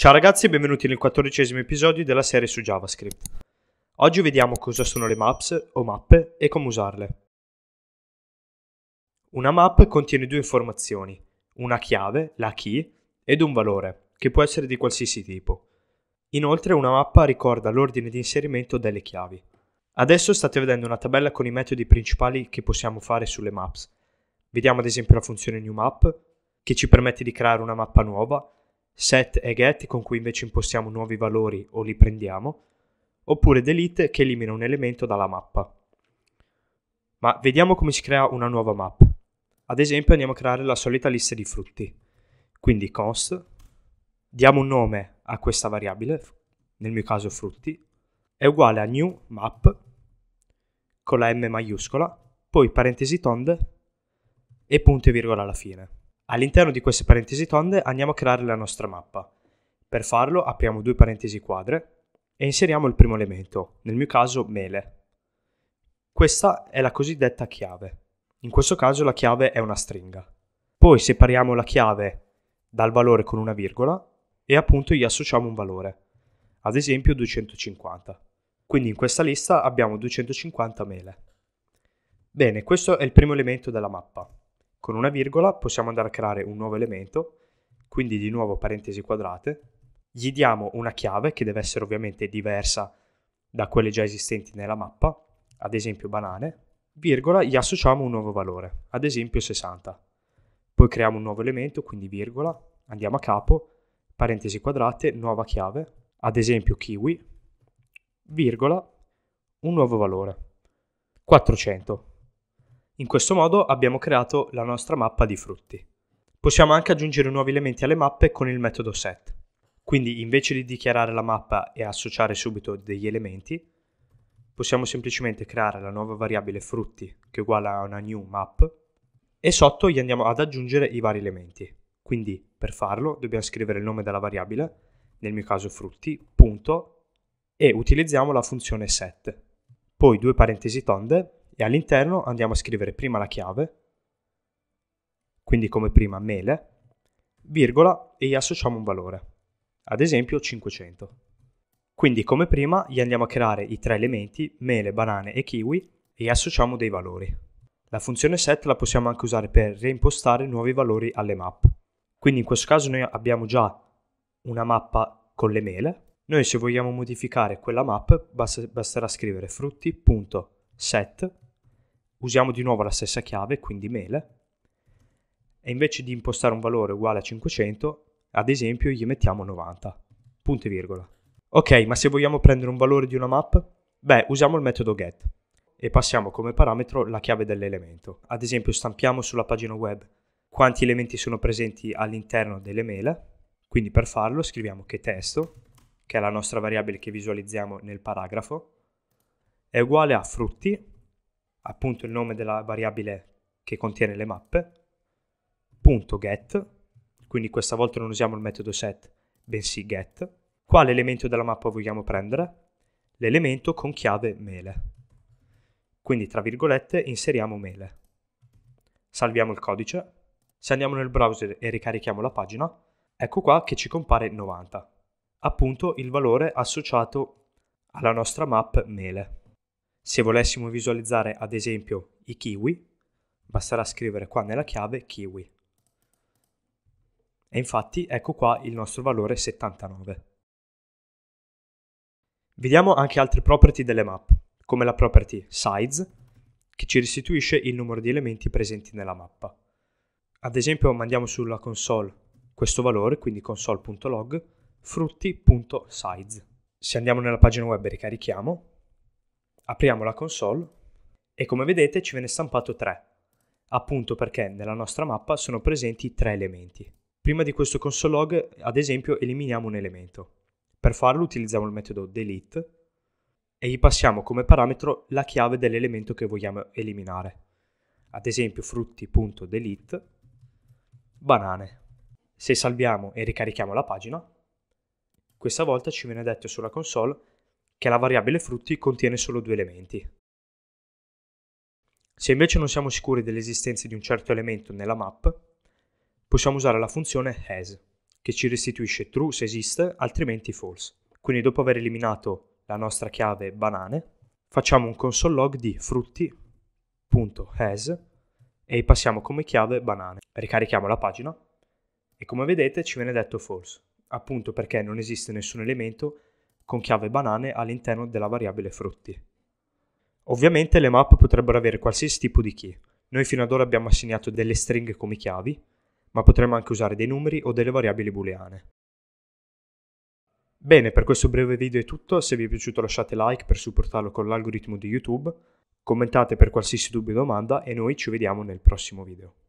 Ciao ragazzi e benvenuti nel quattordicesimo episodio della serie su JavaScript. Oggi vediamo cosa sono le maps o mappe e come usarle. Una map contiene due informazioni, una chiave, la key, ed un valore, che può essere di qualsiasi tipo. Inoltre una mappa ricorda l'ordine di inserimento delle chiavi. Adesso state vedendo una tabella con i metodi principali che possiamo fare sulle maps. Vediamo ad esempio la funzione newMap, che ci permette di creare una mappa nuova set e get con cui invece impostiamo nuovi valori o li prendiamo, oppure delete che elimina un elemento dalla mappa. Ma vediamo come si crea una nuova mappa. Ad esempio andiamo a creare la solita lista di frutti. Quindi const, diamo un nome a questa variabile, nel mio caso frutti, è uguale a new map con la M maiuscola, poi parentesi tonde e punto e virgola alla fine. All'interno di queste parentesi tonde andiamo a creare la nostra mappa. Per farlo apriamo due parentesi quadre e inseriamo il primo elemento, nel mio caso mele. Questa è la cosiddetta chiave. In questo caso la chiave è una stringa. Poi separiamo la chiave dal valore con una virgola e appunto gli associamo un valore, ad esempio 250. Quindi in questa lista abbiamo 250 mele. Bene, questo è il primo elemento della mappa. Con una virgola possiamo andare a creare un nuovo elemento, quindi di nuovo parentesi quadrate, gli diamo una chiave che deve essere ovviamente diversa da quelle già esistenti nella mappa, ad esempio banane, virgola, gli associamo un nuovo valore, ad esempio 60. Poi creiamo un nuovo elemento, quindi virgola, andiamo a capo, parentesi quadrate, nuova chiave, ad esempio kiwi, virgola, un nuovo valore, 400. In questo modo abbiamo creato la nostra mappa di frutti. Possiamo anche aggiungere nuovi elementi alle mappe con il metodo set. Quindi invece di dichiarare la mappa e associare subito degli elementi, possiamo semplicemente creare la nuova variabile frutti che è uguale a una new map e sotto gli andiamo ad aggiungere i vari elementi. Quindi per farlo dobbiamo scrivere il nome della variabile, nel mio caso frutti, punto, e utilizziamo la funzione set. Poi due parentesi tonde e all'interno andiamo a scrivere prima la chiave, quindi come prima mele, virgola e gli associamo un valore, ad esempio 500. Quindi come prima gli andiamo a creare i tre elementi mele, banane e kiwi e gli associamo dei valori. La funzione set la possiamo anche usare per reimpostare nuovi valori alle map. Quindi in questo caso noi abbiamo già una mappa con le mele. Noi se vogliamo modificare quella map basterà scrivere frutti.set usiamo di nuovo la stessa chiave, quindi mele, e invece di impostare un valore uguale a 500, ad esempio gli mettiamo 90, punto e virgola. Ok, ma se vogliamo prendere un valore di una map, beh, usiamo il metodo get e passiamo come parametro la chiave dell'elemento. Ad esempio stampiamo sulla pagina web quanti elementi sono presenti all'interno delle mele, quindi per farlo scriviamo che testo, che è la nostra variabile che visualizziamo nel paragrafo, è uguale a frutti, appunto il nome della variabile che contiene le mappe, punto get, quindi questa volta non usiamo il metodo set, bensì get, quale elemento della mappa vogliamo prendere? L'elemento con chiave mele. Quindi tra virgolette inseriamo mele. Salviamo il codice. Se andiamo nel browser e ricarichiamo la pagina, ecco qua che ci compare 90, appunto il valore associato alla nostra map mele. Se volessimo visualizzare ad esempio i kiwi, basterà scrivere qua nella chiave kiwi. E infatti ecco qua il nostro valore 79. Vediamo anche altre property delle map, come la property size, che ci restituisce il numero di elementi presenti nella mappa. Ad esempio mandiamo sulla console questo valore, quindi console.log, frutti.size. Se andiamo nella pagina web e ricarichiamo, Apriamo la console e come vedete ci viene stampato 3, appunto perché nella nostra mappa sono presenti 3 elementi. Prima di questo console log, ad esempio, eliminiamo un elemento. Per farlo utilizziamo il metodo delete e gli passiamo come parametro la chiave dell'elemento che vogliamo eliminare. Ad esempio frutti.delete banane. Se salviamo e ricarichiamo la pagina, questa volta ci viene detto sulla console che la variabile frutti contiene solo due elementi. Se invece non siamo sicuri dell'esistenza di un certo elemento nella map, possiamo usare la funzione has, che ci restituisce true se esiste, altrimenti false. Quindi dopo aver eliminato la nostra chiave banane, facciamo un console log di frutti.has e passiamo come chiave banane. Ricarichiamo la pagina e come vedete ci viene detto false, appunto perché non esiste nessun elemento con chiave banane all'interno della variabile frutti. Ovviamente le map potrebbero avere qualsiasi tipo di key. Noi fino ad ora abbiamo assegnato delle stringhe come chiavi, ma potremmo anche usare dei numeri o delle variabili booleane. Bene, per questo breve video è tutto, se vi è piaciuto lasciate like per supportarlo con l'algoritmo di YouTube, commentate per qualsiasi dubbio o domanda e noi ci vediamo nel prossimo video.